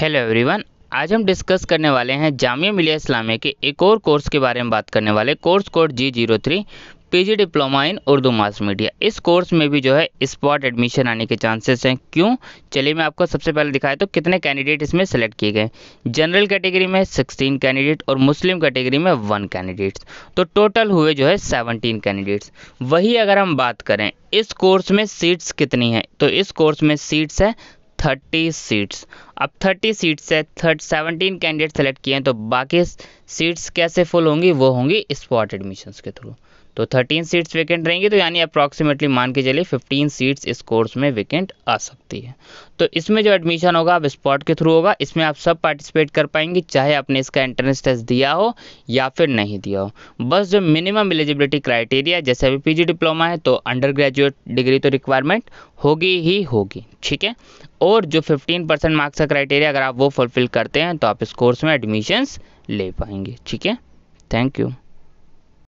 hello everyone आज हम discuss करने वाले हैं जामिया मिलिया इस्लामिया के एक और कोर्स के बारे में बात करने वाले course code G zero three P diploma in Urdu mass media इस कोर्स में भी जो है स्पॉट एडमिशन आने के चांसेस हैं क्यों चलिए मैं आपको सबसे पहले दिखाया तो कितने कैंडिडेट इसमें सेलेक्ट किए गए जनरल कैटेगरी में 16 कैंडिडेट और मुस्लिम कैटेगरी में वन कैंडिडेट्स तो टोटल हुए जो है 17 कैंडिडेट्स वही अगर हम बात करें इस कोर्स में सीट्स कितनी हैं तो इस कोर्स में सीट्स है थर्टी सीट्स अब 30 सीट्स से थर्ट सेवनटीन कैंडिडेट सेलेक्ट किए हैं तो बाकी सीट्स कैसे फुल होंगी वो होंगी स्पॉट एडमिशन के थ्रू तो 13 सीट्स वेकेंट रहेंगी तो यानी अप्रॉक्सीमेटली मान के चलिए 15 सीट्स इस कोर्स में वेकेंट आ सकती है तो इसमें जो एडमिशन होगा अब स्पॉट के थ्रू होगा इसमें आप सब पार्टिसिपेट कर पाएंगे चाहे आपने इसका एंट्रेंस टेस्ट दिया हो या फिर नहीं दिया हो बस जो मिनिमम एलिजिबिलिटी क्राइटेरिया जैसे अभी पी डिप्लोमा है तो अंडर ग्रेजुएट डिग्री तो रिक्वायरमेंट होगी ही होगी ठीक है और जो फिफ्टीन परसेंट मार्क्स क्राइटेरिया अगर आप वो फुलफिल करते हैं तो आप इस कोर्स में एडमिशन्स ले पाएंगे ठीक है थैंक यू